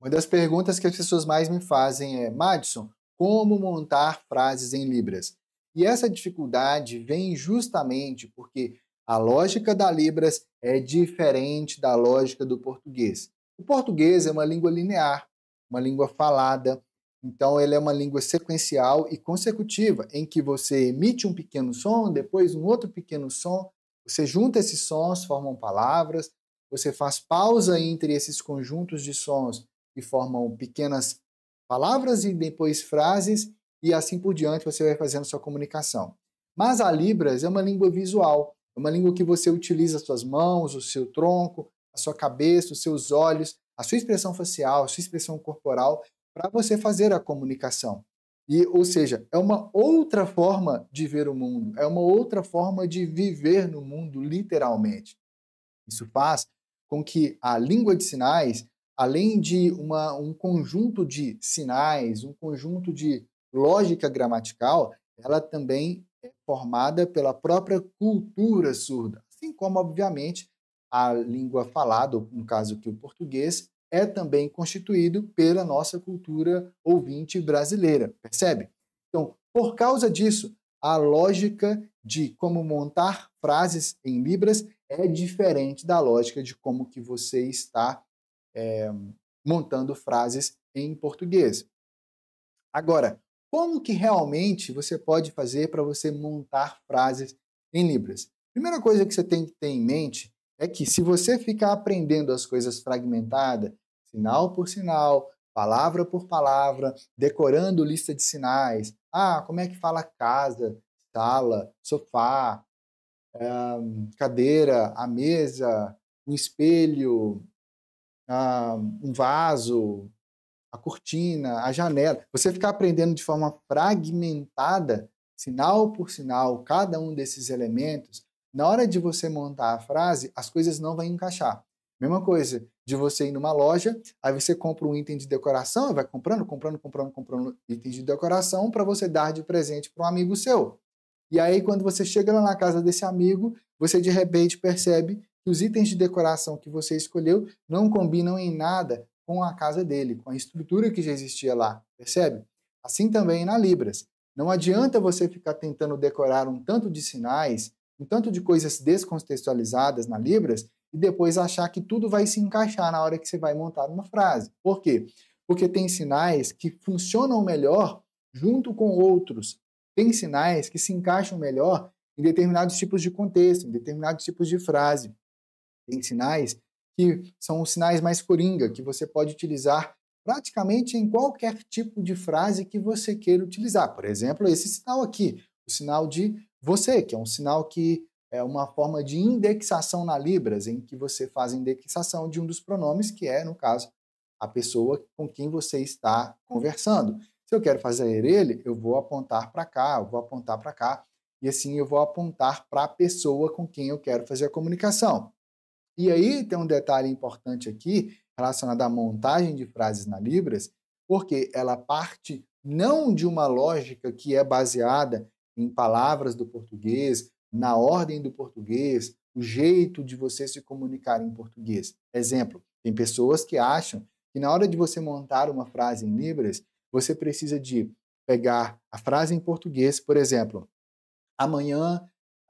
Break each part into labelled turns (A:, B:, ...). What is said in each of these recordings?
A: Uma das perguntas que as pessoas mais me fazem é: Madison, como montar frases em Libras? E essa dificuldade vem justamente porque a lógica da Libras é diferente da lógica do português. O português é uma língua linear, uma língua falada, então ele é uma língua sequencial e consecutiva, em que você emite um pequeno som, depois um outro pequeno som, você junta esses sons, formam palavras, você faz pausa entre esses conjuntos de sons que formam pequenas palavras e depois frases, e assim por diante você vai fazendo sua comunicação. Mas a Libras é uma língua visual, é uma língua que você utiliza suas mãos, o seu tronco, a sua cabeça, os seus olhos, a sua expressão facial, a sua expressão corporal, para você fazer a comunicação. E, ou seja, é uma outra forma de ver o mundo, é uma outra forma de viver no mundo, literalmente. Isso faz com que a língua de sinais além de uma, um conjunto de sinais, um conjunto de lógica gramatical, ela também é formada pela própria cultura surda, assim como, obviamente, a língua falada, no caso aqui o português, é também constituído pela nossa cultura ouvinte brasileira, percebe? Então, por causa disso, a lógica de como montar frases em libras é diferente da lógica de como que você está é, montando frases em português. Agora, como que realmente você pode fazer para você montar frases em Libras? Primeira coisa que você tem que ter em mente é que se você ficar aprendendo as coisas fragmentada, sinal por sinal, palavra por palavra, decorando lista de sinais, ah, como é que fala casa, sala, sofá, cadeira, a mesa, o espelho, um vaso, a cortina, a janela. Você ficar aprendendo de forma fragmentada, sinal por sinal, cada um desses elementos, na hora de você montar a frase, as coisas não vão encaixar. Mesma coisa de você ir numa loja, aí você compra um item de decoração, vai comprando, comprando, comprando, comprando itens de decoração para você dar de presente para um amigo seu. E aí, quando você chega lá na casa desse amigo, você de repente percebe os itens de decoração que você escolheu não combinam em nada com a casa dele, com a estrutura que já existia lá, percebe? Assim também na Libras. Não adianta você ficar tentando decorar um tanto de sinais, um tanto de coisas descontextualizadas na Libras e depois achar que tudo vai se encaixar na hora que você vai montar uma frase. Por quê? Porque tem sinais que funcionam melhor junto com outros. Tem sinais que se encaixam melhor em determinados tipos de contexto, em determinados tipos de frase tem sinais que são os sinais mais coringa, que você pode utilizar praticamente em qualquer tipo de frase que você queira utilizar. Por exemplo, esse sinal aqui, o sinal de você, que é um sinal que é uma forma de indexação na Libras, em que você faz a indexação de um dos pronomes, que é, no caso, a pessoa com quem você está conversando. Se eu quero fazer ele, eu vou apontar para cá, eu vou apontar para cá, e assim eu vou apontar para a pessoa com quem eu quero fazer a comunicação. E aí tem um detalhe importante aqui relacionado à montagem de frases na Libras, porque ela parte não de uma lógica que é baseada em palavras do português, na ordem do português, o jeito de você se comunicar em português. Exemplo, tem pessoas que acham que na hora de você montar uma frase em Libras, você precisa de pegar a frase em português, por exemplo, amanhã,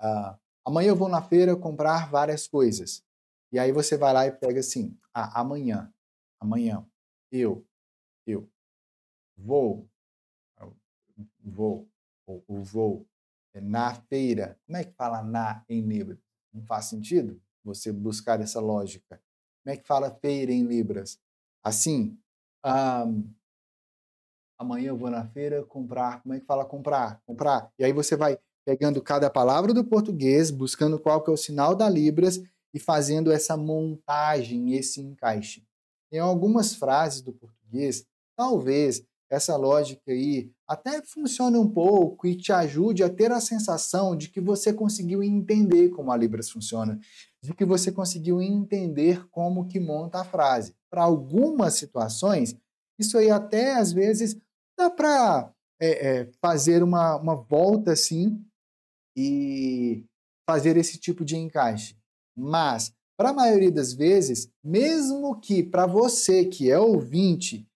A: uh, amanhã eu vou na feira comprar várias coisas. E aí você vai lá e pega assim, ah, amanhã, amanhã, eu, eu vou, vou, ou vou, é na feira. Como é que fala na em Libras? Não faz sentido você buscar essa lógica. Como é que fala feira em Libras? Assim, um, amanhã eu vou na feira comprar. Como é que fala comprar? Comprar. E aí você vai pegando cada palavra do português, buscando qual que é o sinal da Libras e fazendo essa montagem, esse encaixe. Em algumas frases do português, talvez essa lógica aí até funcione um pouco e te ajude a ter a sensação de que você conseguiu entender como a Libras funciona, de que você conseguiu entender como que monta a frase. Para algumas situações, isso aí até às vezes dá para é, é, fazer uma, uma volta assim e fazer esse tipo de encaixe. Mas, para a maioria das vezes, mesmo que para você que é ouvinte,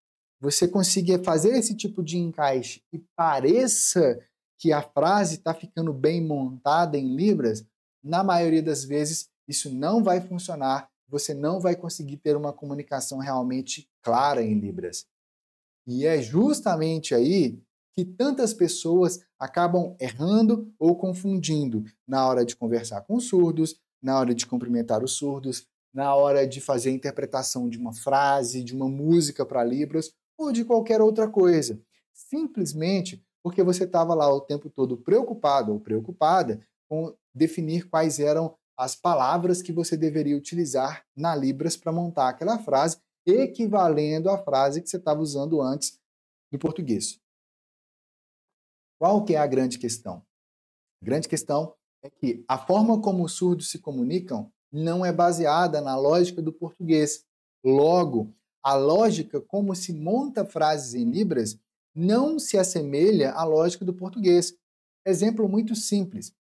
A: você consiga fazer esse tipo de encaixe e pareça que a frase está ficando bem montada em Libras, na maioria das vezes isso não vai funcionar, você não vai conseguir ter uma comunicação realmente clara em Libras. E é justamente aí que tantas pessoas acabam errando ou confundindo na hora de conversar com surdos, na hora de cumprimentar os surdos, na hora de fazer a interpretação de uma frase, de uma música para Libras ou de qualquer outra coisa. Simplesmente porque você estava lá o tempo todo preocupado ou preocupada com definir quais eram as palavras que você deveria utilizar na Libras para montar aquela frase, equivalendo à frase que você estava usando antes do português. Qual que é a grande questão? A grande questão é que a forma como os surdos se comunicam não é baseada na lógica do português. Logo, a lógica como se monta frases em Libras não se assemelha à lógica do português. Exemplo muito simples.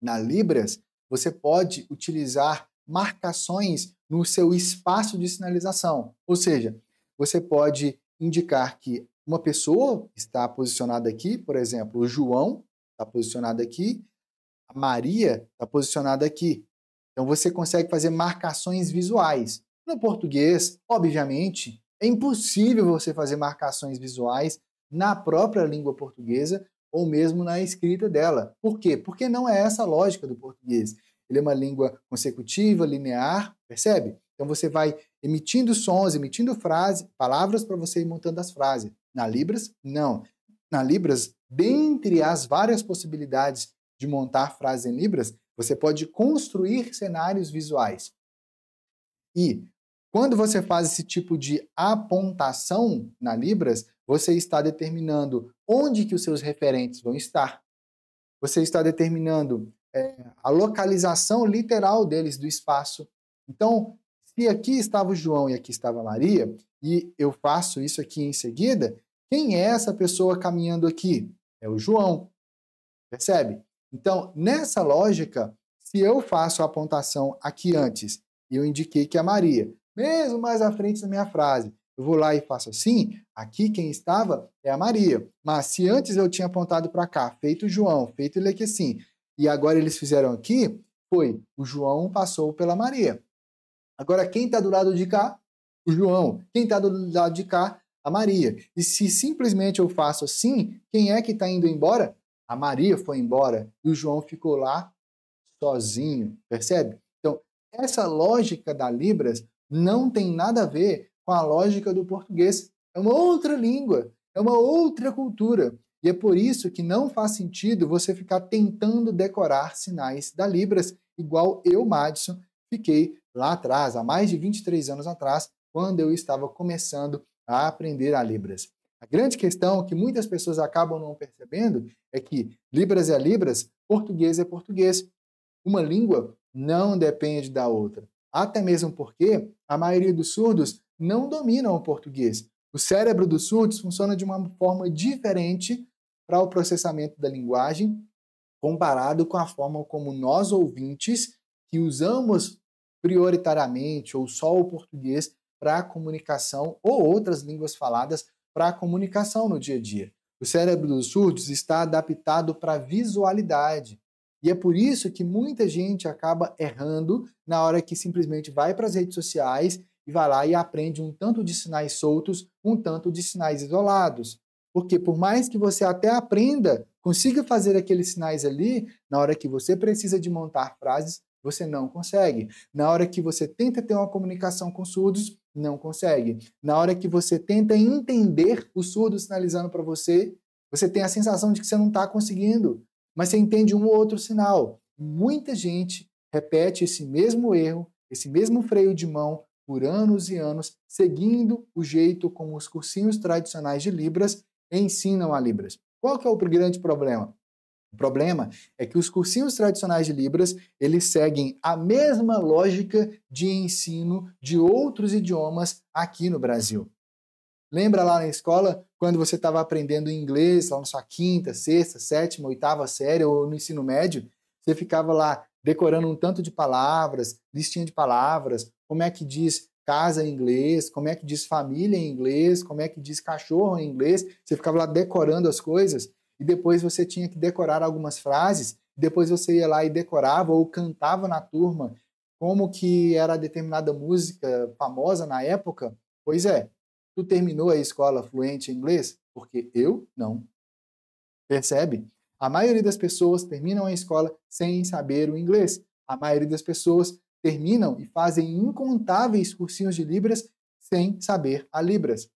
A: Na Libras, você pode utilizar marcações no seu espaço de sinalização, ou seja, você pode indicar que uma pessoa está posicionada aqui, por exemplo, o João está posicionado aqui, Maria está posicionada aqui. Então você consegue fazer marcações visuais. No português, obviamente, é impossível você fazer marcações visuais na própria língua portuguesa ou mesmo na escrita dela. Por quê? Porque não é essa a lógica do português. Ele é uma língua consecutiva, linear, percebe? Então você vai emitindo sons, emitindo frases, palavras para você ir montando as frases. Na Libras, não. Na Libras, dentre as várias possibilidades de montar frases em Libras, você pode construir cenários visuais. E quando você faz esse tipo de apontação na Libras, você está determinando onde que os seus referentes vão estar. Você está determinando é, a localização literal deles do espaço. Então, se aqui estava o João e aqui estava a Maria, e eu faço isso aqui em seguida, quem é essa pessoa caminhando aqui? É o João. Percebe? Então, nessa lógica, se eu faço a apontação aqui antes e eu indiquei que é Maria, mesmo mais à frente da minha frase, eu vou lá e faço assim, aqui quem estava é a Maria. Mas se antes eu tinha apontado para cá, feito João, feito ele assim, e agora eles fizeram aqui, foi o João passou pela Maria. Agora quem está do lado de cá? O João. Quem está do lado de cá? A Maria. E se simplesmente eu faço assim, quem é que está indo embora? A Maria foi embora e o João ficou lá sozinho, percebe? Então, essa lógica da Libras não tem nada a ver com a lógica do português. É uma outra língua, é uma outra cultura. E é por isso que não faz sentido você ficar tentando decorar sinais da Libras, igual eu, Madison, fiquei lá atrás, há mais de 23 anos atrás, quando eu estava começando a aprender a Libras. A grande questão que muitas pessoas acabam não percebendo é que Libras é Libras, português é português. Uma língua não depende da outra. Até mesmo porque a maioria dos surdos não dominam o português. O cérebro dos surdos funciona de uma forma diferente para o processamento da linguagem, comparado com a forma como nós ouvintes, que usamos prioritariamente ou só o português para a comunicação ou outras línguas faladas, para a comunicação no dia a dia. O cérebro dos surdos está adaptado para a visualidade. E é por isso que muita gente acaba errando na hora que simplesmente vai para as redes sociais e vai lá e aprende um tanto de sinais soltos, um tanto de sinais isolados. Porque por mais que você até aprenda, consiga fazer aqueles sinais ali, na hora que você precisa de montar frases, você não consegue. Na hora que você tenta ter uma comunicação com surdos, não consegue. Na hora que você tenta entender o surdo sinalizando para você, você tem a sensação de que você não está conseguindo, mas você entende um ou outro sinal. Muita gente repete esse mesmo erro, esse mesmo freio de mão por anos e anos, seguindo o jeito como os cursinhos tradicionais de Libras ensinam a Libras. Qual que é o grande problema? O problema é que os cursinhos tradicionais de Libras, eles seguem a mesma lógica de ensino de outros idiomas aqui no Brasil. Lembra lá na escola, quando você estava aprendendo inglês, lá na sua quinta, sexta, sétima, oitava série ou no ensino médio, você ficava lá decorando um tanto de palavras, listinha de palavras, como é que diz casa em inglês, como é que diz família em inglês, como é que diz cachorro em inglês, você ficava lá decorando as coisas e depois você tinha que decorar algumas frases, depois você ia lá e decorava ou cantava na turma como que era determinada música famosa na época. Pois é, tu terminou a escola fluente em inglês? Porque eu não. Percebe? A maioria das pessoas terminam a escola sem saber o inglês. A maioria das pessoas terminam e fazem incontáveis cursinhos de Libras sem saber a Libras.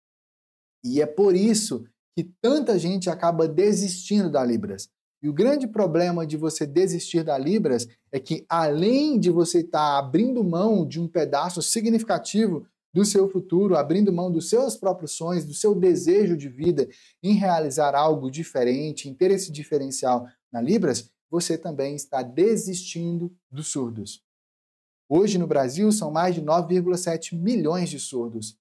A: E é por isso que tanta gente acaba desistindo da Libras. E o grande problema de você desistir da Libras é que, além de você estar tá abrindo mão de um pedaço significativo do seu futuro, abrindo mão dos seus próprios sonhos, do seu desejo de vida em realizar algo diferente, interesse diferencial na Libras, você também está desistindo dos surdos. Hoje no Brasil são mais de 9,7 milhões de surdos.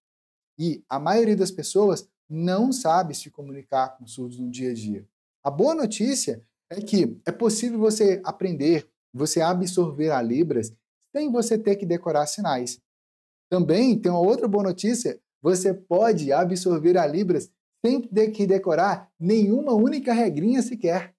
A: E a maioria das pessoas não sabe se comunicar com surdos no dia a dia. A boa notícia é que é possível você aprender, você absorver a Libras sem você ter que decorar sinais. Também tem uma outra boa notícia, você pode absorver a Libras sem ter que decorar nenhuma única regrinha sequer.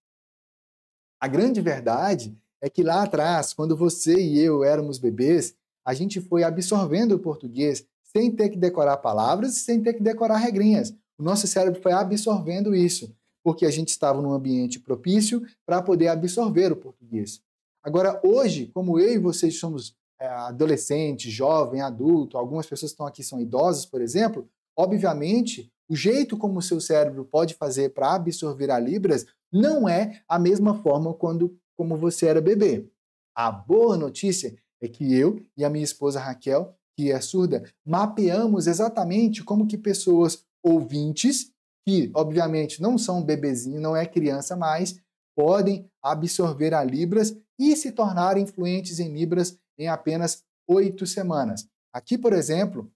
A: A grande verdade é que lá atrás, quando você e eu éramos bebês, a gente foi absorvendo o português sem ter que decorar palavras e sem ter que decorar regrinhas. O nosso cérebro foi absorvendo isso, porque a gente estava num ambiente propício para poder absorver o português. Agora, hoje, como eu e vocês somos é, adolescente, jovem, adulto, algumas pessoas que estão aqui são idosas, por exemplo, obviamente, o jeito como o seu cérebro pode fazer para absorver a Libras não é a mesma forma quando, como você era bebê. A boa notícia é que eu e a minha esposa Raquel que é surda, mapeamos exatamente como que pessoas ouvintes, que obviamente não são bebezinho, não é criança mais, podem absorver a Libras e se tornar influentes em Libras em apenas oito semanas. Aqui, por exemplo,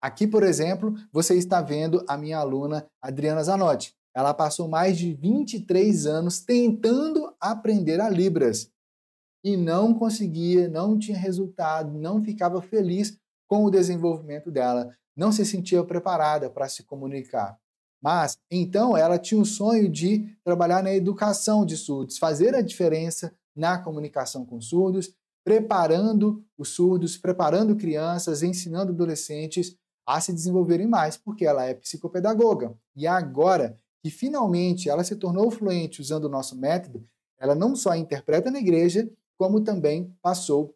A: aqui, por exemplo, você está vendo a minha aluna Adriana Zanotti. Ela passou mais de 23 anos tentando aprender a Libras e não conseguia, não tinha resultado, não ficava feliz com o desenvolvimento dela, não se sentia preparada para se comunicar. Mas então ela tinha o um sonho de trabalhar na educação de surdos, fazer a diferença na comunicação com surdos, preparando os surdos, preparando crianças, ensinando adolescentes a se desenvolverem mais, porque ela é psicopedagoga. E agora que finalmente ela se tornou fluente usando o nosso método, ela não só interpreta na igreja, como também passou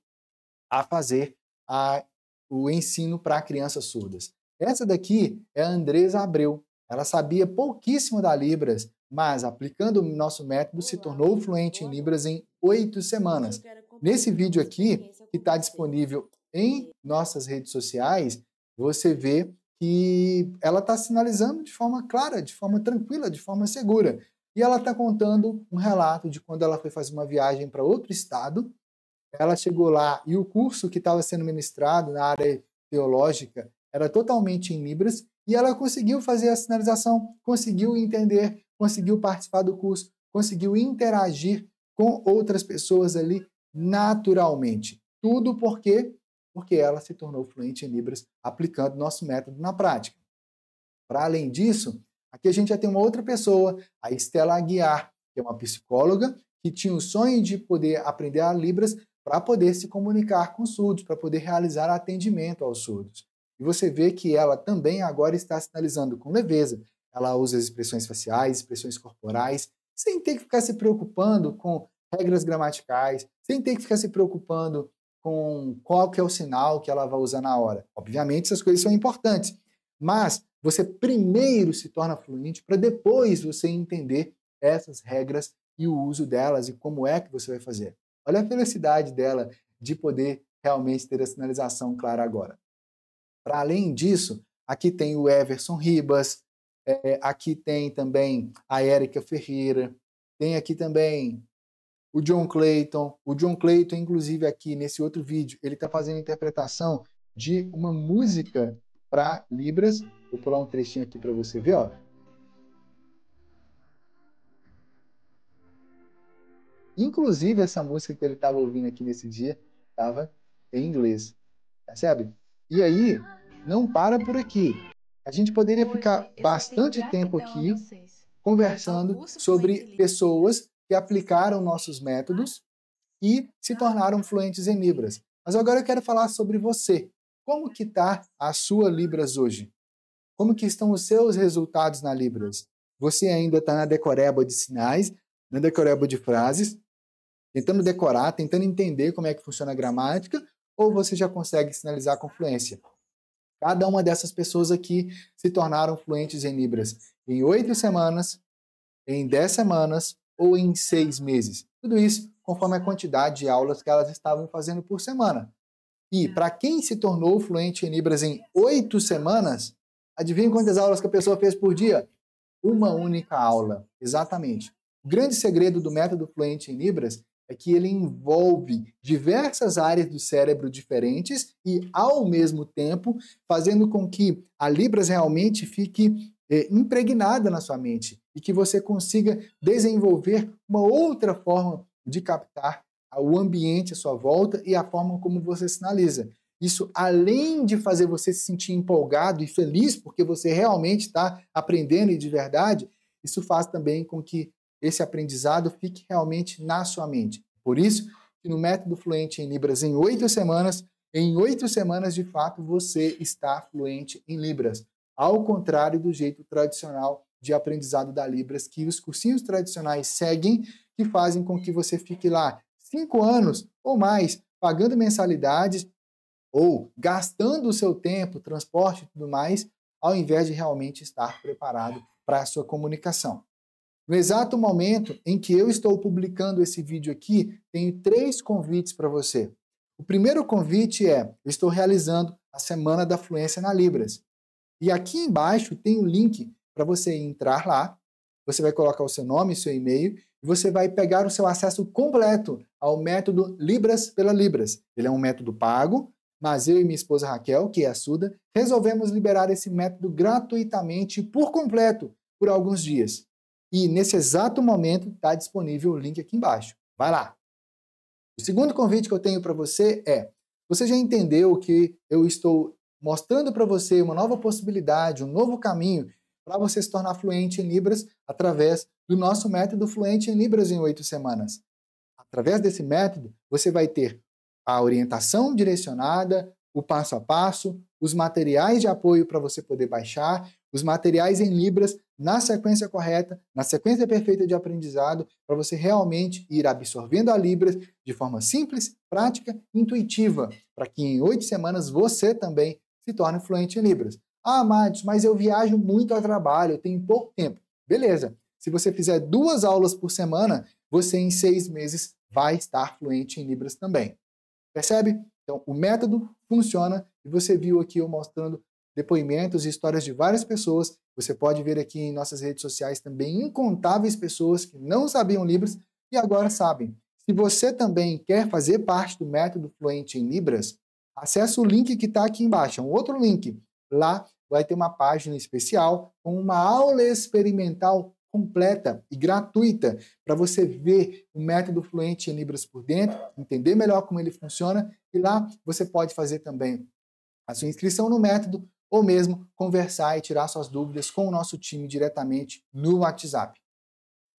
A: a fazer a, o ensino para crianças surdas. Essa daqui é a Andresa Abreu. Ela sabia pouquíssimo da Libras, mas aplicando o nosso método se tornou fluente em Libras em oito semanas. Nesse vídeo aqui, que está disponível em nossas redes sociais, você vê que ela está sinalizando de forma clara, de forma tranquila, de forma segura. E ela está contando um relato de quando ela foi fazer uma viagem para outro estado. Ela chegou lá e o curso que estava sendo ministrado na área teológica era totalmente em Libras e ela conseguiu fazer a sinalização, conseguiu entender, conseguiu participar do curso, conseguiu interagir com outras pessoas ali naturalmente. Tudo porque porque ela se tornou fluente em Libras aplicando nosso método na prática. Para além disso, Aqui a gente já tem uma outra pessoa, a Estela Aguiar, que é uma psicóloga que tinha o sonho de poder aprender a Libras para poder se comunicar com surdos, para poder realizar atendimento aos surdos. E você vê que ela também agora está sinalizando com leveza. Ela usa as expressões faciais, expressões corporais, sem ter que ficar se preocupando com regras gramaticais, sem ter que ficar se preocupando com qual que é o sinal que ela vai usar na hora. Obviamente, essas coisas são importantes, mas você primeiro se torna fluente para depois você entender essas regras e o uso delas e como é que você vai fazer. Olha a felicidade dela de poder realmente ter a sinalização clara agora. Para além disso, aqui tem o Everson Ribas, é, aqui tem também a Érica Ferreira, tem aqui também o John Clayton. O John Clayton, inclusive, aqui nesse outro vídeo, ele está fazendo interpretação de uma música para Libras Vou pular um trechinho aqui para você ver, ó. Inclusive, essa música que ele estava ouvindo aqui nesse dia estava em inglês. Percebe? E aí, não para por aqui. A gente poderia ficar bastante tempo aqui conversando sobre pessoas que aplicaram nossos métodos e se tornaram fluentes em Libras. Mas agora eu quero falar sobre você. Como que está a sua Libras hoje? Como que estão os seus resultados na Libras? Você ainda está na decoreba de sinais, na decoreba de frases, tentando decorar, tentando entender como é que funciona a gramática, ou você já consegue sinalizar com fluência? Cada uma dessas pessoas aqui se tornaram fluentes em Libras em oito semanas, em dez semanas ou em seis meses. Tudo isso conforme a quantidade de aulas que elas estavam fazendo por semana. E tá. para quem se tornou fluente em Libras em oito semanas, Adivinha quantas aulas que a pessoa fez por dia? Uma única aula, exatamente. O grande segredo do método fluente em Libras é que ele envolve diversas áreas do cérebro diferentes e, ao mesmo tempo, fazendo com que a Libras realmente fique é, impregnada na sua mente e que você consiga desenvolver uma outra forma de captar o ambiente à sua volta e a forma como você sinaliza. Isso, além de fazer você se sentir empolgado e feliz porque você realmente está aprendendo e de verdade, isso faz também com que esse aprendizado fique realmente na sua mente. Por isso, no método fluente em Libras em oito semanas, em oito semanas, de fato, você está fluente em Libras. Ao contrário do jeito tradicional de aprendizado da Libras, que os cursinhos tradicionais seguem, que fazem com que você fique lá cinco anos ou mais pagando mensalidades ou gastando o seu tempo, transporte e tudo mais, ao invés de realmente estar preparado para a sua comunicação. No exato momento em que eu estou publicando esse vídeo aqui, tenho três convites para você. O primeiro convite é: eu estou realizando a Semana da Fluência na Libras. E aqui embaixo tem um link para você entrar lá. Você vai colocar o seu nome, seu e-mail e você vai pegar o seu acesso completo ao método Libras pela Libras. Ele é um método pago mas eu e minha esposa Raquel, que é a Suda, resolvemos liberar esse método gratuitamente por completo por alguns dias. E nesse exato momento está disponível o link aqui embaixo. Vai lá! O segundo convite que eu tenho para você é: você já entendeu que eu estou mostrando para você uma nova possibilidade, um novo caminho para você se tornar fluente em Libras através do nosso método Fluente em Libras em oito semanas. Através desse método, você vai ter a orientação direcionada, o passo a passo, os materiais de apoio para você poder baixar, os materiais em Libras na sequência correta, na sequência perfeita de aprendizado, para você realmente ir absorvendo a Libras de forma simples, prática, intuitiva, para que em oito semanas você também se torne fluente em Libras. Ah, Matos, mas eu viajo muito a trabalho, eu tenho pouco tempo. Beleza. Se você fizer duas aulas por semana, você em seis meses vai estar fluente em Libras também. Percebe? Então, o método funciona e você viu aqui eu mostrando depoimentos e histórias de várias pessoas. Você pode ver aqui em nossas redes sociais também incontáveis pessoas que não sabiam Libras e agora sabem. Se você também quer fazer parte do método fluente em Libras, acesse o link que está aqui embaixo, é um outro link. Lá vai ter uma página especial com uma aula experimental completa e gratuita para você ver o método fluente em Libras por dentro, entender melhor como ele funciona e lá você pode fazer também a sua inscrição no método ou mesmo conversar e tirar suas dúvidas com o nosso time diretamente no WhatsApp.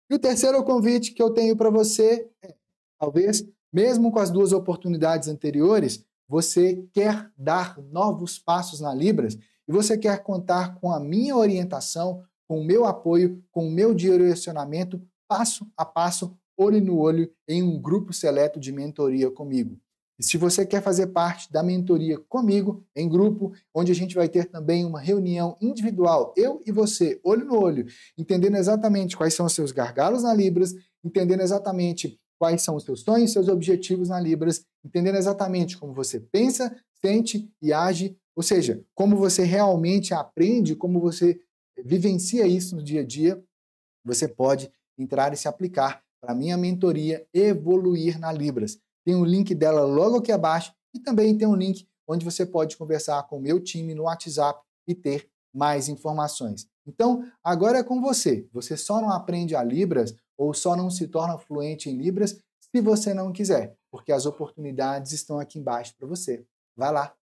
A: E o terceiro convite que eu tenho para você é, talvez, mesmo com as duas oportunidades anteriores, você quer dar novos passos na Libras e você quer contar com a minha orientação com o meu apoio, com o meu direcionamento, passo a passo, olho no olho, em um grupo seleto de mentoria comigo. E se você quer fazer parte da mentoria comigo, em grupo, onde a gente vai ter também uma reunião individual, eu e você, olho no olho, entendendo exatamente quais são os seus gargalos na Libras, entendendo exatamente quais são os seus sonhos, seus objetivos na Libras, entendendo exatamente como você pensa, sente e age, ou seja, como você realmente aprende, como você vivencia isso no dia a dia, você pode entrar e se aplicar para a minha mentoria Evoluir na Libras. Tem um link dela logo aqui abaixo e também tem um link onde você pode conversar com o meu time no WhatsApp e ter mais informações. Então, agora é com você. Você só não aprende a Libras ou só não se torna fluente em Libras se você não quiser, porque as oportunidades estão aqui embaixo para você. Vai lá!